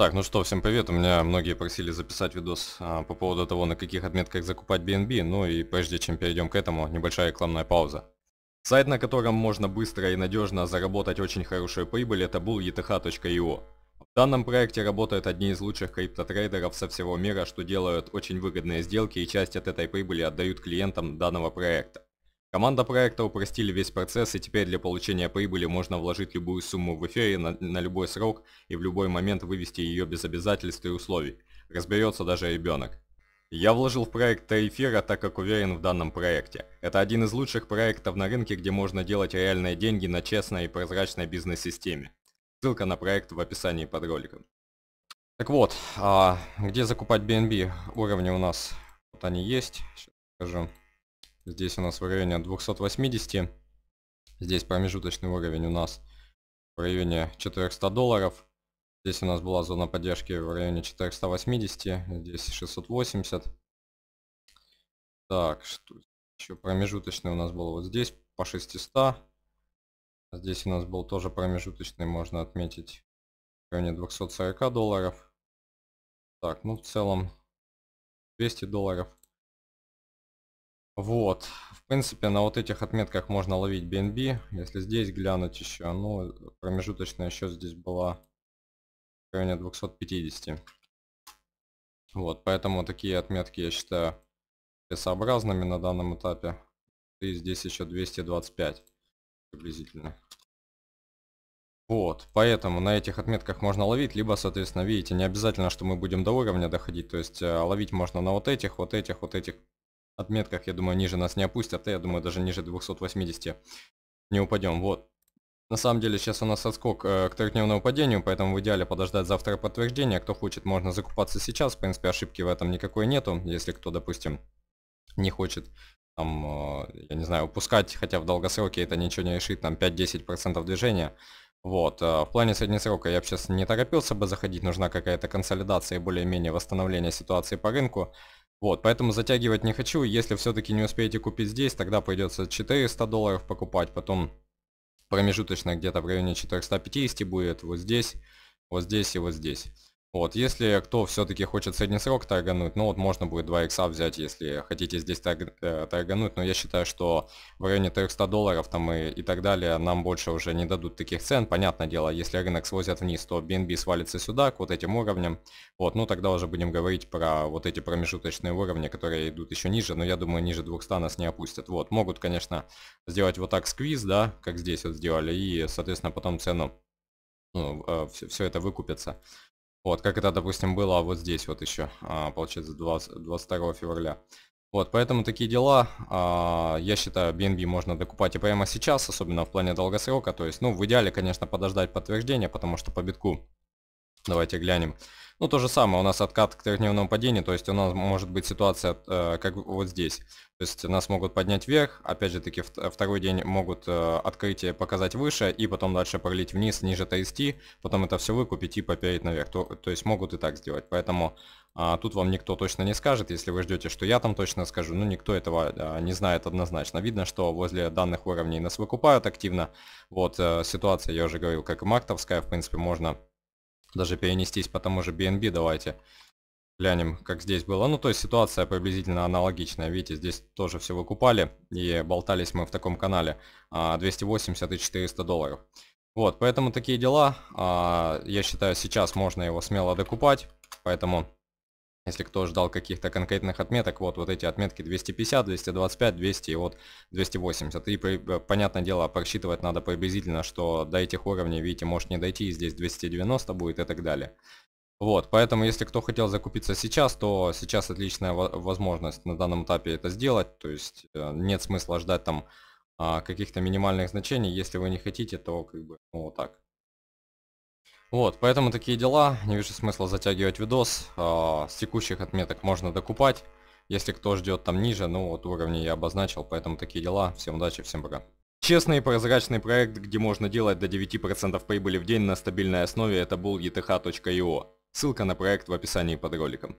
Так, ну что, всем привет. У меня многие просили записать видос а, по поводу того, на каких отметках закупать BNB. Ну и прежде чем перейдем к этому, небольшая рекламная пауза. Сайт, на котором можно быстро и надежно заработать очень хорошую прибыль, это bulleth.io. В данном проекте работают одни из лучших криптотрейдеров со всего мира, что делают очень выгодные сделки и часть от этой прибыли отдают клиентам данного проекта. Команда проекта упростили весь процесс, и теперь для получения прибыли можно вложить любую сумму в эфире на, на любой срок и в любой момент вывести ее без обязательств и условий. Разберется даже ребенок. Я вложил в проект Тайфера, так как уверен в данном проекте. Это один из лучших проектов на рынке, где можно делать реальные деньги на честной и прозрачной бизнес-системе. Ссылка на проект в описании под роликом. Так вот, а где закупать BNB? Уровни у нас, вот они есть, сейчас покажу. Здесь у нас в районе 280. Здесь промежуточный уровень у нас в районе 400 долларов. Здесь у нас была зона поддержки в районе 480. Здесь 680. Так, что еще промежуточный у нас был вот здесь по 600. Здесь у нас был тоже промежуточный, можно отметить, в районе 240 долларов. Так, ну в целом 200 долларов. Вот. В принципе, на вот этих отметках можно ловить BNB. Если здесь глянуть еще, ну, промежуточная еще здесь была в районе 250. Вот, поэтому такие отметки я считаю целесообразными на данном этапе. И здесь еще 225 приблизительно. Вот, поэтому на этих отметках можно ловить, либо, соответственно, видите, не обязательно, что мы будем до уровня доходить, то есть э, ловить можно на вот этих, вот этих, вот этих отметках, я думаю, ниже нас не опустят, я думаю, даже ниже 280 не упадем, вот. На самом деле сейчас у нас отскок э, к трехдневному падению, поэтому в идеале подождать завтра подтверждения. Кто хочет, можно закупаться сейчас. В принципе, ошибки в этом никакой нету. Если кто, допустим, не хочет, там, э, я не знаю, упускать, хотя в долгосроке это ничего не решит, там 5-10% движения. Вот, э, в плане среднесрока я бы сейчас не торопился бы заходить, нужна какая-то консолидация и более-менее восстановление ситуации по рынку. Вот, поэтому затягивать не хочу. Если все-таки не успеете купить здесь, тогда придется 400 долларов покупать, потом промежуточно где-то в районе 450 будет вот здесь, вот здесь и вот здесь. Вот, если кто все-таки хочет средний срок тайгануть, ну вот можно будет 2 икса взять, если хотите здесь тайг, э, тайгануть, но я считаю, что в районе 300 долларов там и, и так далее нам больше уже не дадут таких цен. Понятное дело, если рынок свозят вниз, то BNB свалится сюда, к вот этим уровням. Вот, ну тогда уже будем говорить про вот эти промежуточные уровни, которые идут еще ниже, но я думаю, ниже 200 нас не опустят. Вот, могут, конечно, сделать вот так сквиз, да, как здесь вот сделали, и, соответственно, потом цену ну, все, э, все это выкупится. Вот, как это, допустим, было а вот здесь вот еще, а, получается, 20, 22 февраля. Вот, поэтому такие дела, а, я считаю, BNB можно докупать и прямо сейчас, особенно в плане долгосрока, то есть, ну, в идеале, конечно, подождать подтверждения, потому что по битку Давайте глянем. Ну, то же самое, у нас откат к трехдневному падению, то есть у нас может быть ситуация, э, как вот здесь. То есть нас могут поднять вверх, опять же таки второй день могут э, открытие показать выше, и потом дальше пролить вниз, ниже 30, потом это все выкупить и попять наверх. То, то есть могут и так сделать, поэтому а, тут вам никто точно не скажет, если вы ждете, что я там точно скажу, ну никто этого а, не знает однозначно. Видно, что возле данных уровней нас выкупают активно. Вот а, ситуация, я уже говорил, как и мартовская, в принципе, можно даже перенестись по тому же BNB, давайте глянем, как здесь было. Ну, то есть ситуация приблизительно аналогичная. Видите, здесь тоже все выкупали, и болтались мы в таком канале 280 а, и 400 долларов. Вот, поэтому такие дела. А, я считаю, сейчас можно его смело докупать, поэтому если кто ждал каких-то конкретных отметок, вот, вот эти отметки 250, 225, 200 и вот 280. И, э, понятное дело, просчитывать надо приблизительно, что до этих уровней, видите, может не дойти, и здесь 290 будет и так далее. Вот, поэтому если кто хотел закупиться сейчас, то сейчас отличная возможность на данном этапе это сделать. То есть э, нет смысла ждать там а, каких-то минимальных значений. Если вы не хотите, то как бы ну, вот так. Вот, поэтому такие дела. Не вижу смысла затягивать видос. А, с текущих отметок можно докупать. Если кто ждет там ниже, ну вот уровни я обозначил, поэтому такие дела. Всем удачи, всем пока. Честный и прозрачный проект, где можно делать до 9% прибыли в день на стабильной основе, это был ETH.io. Ссылка на проект в описании под роликом.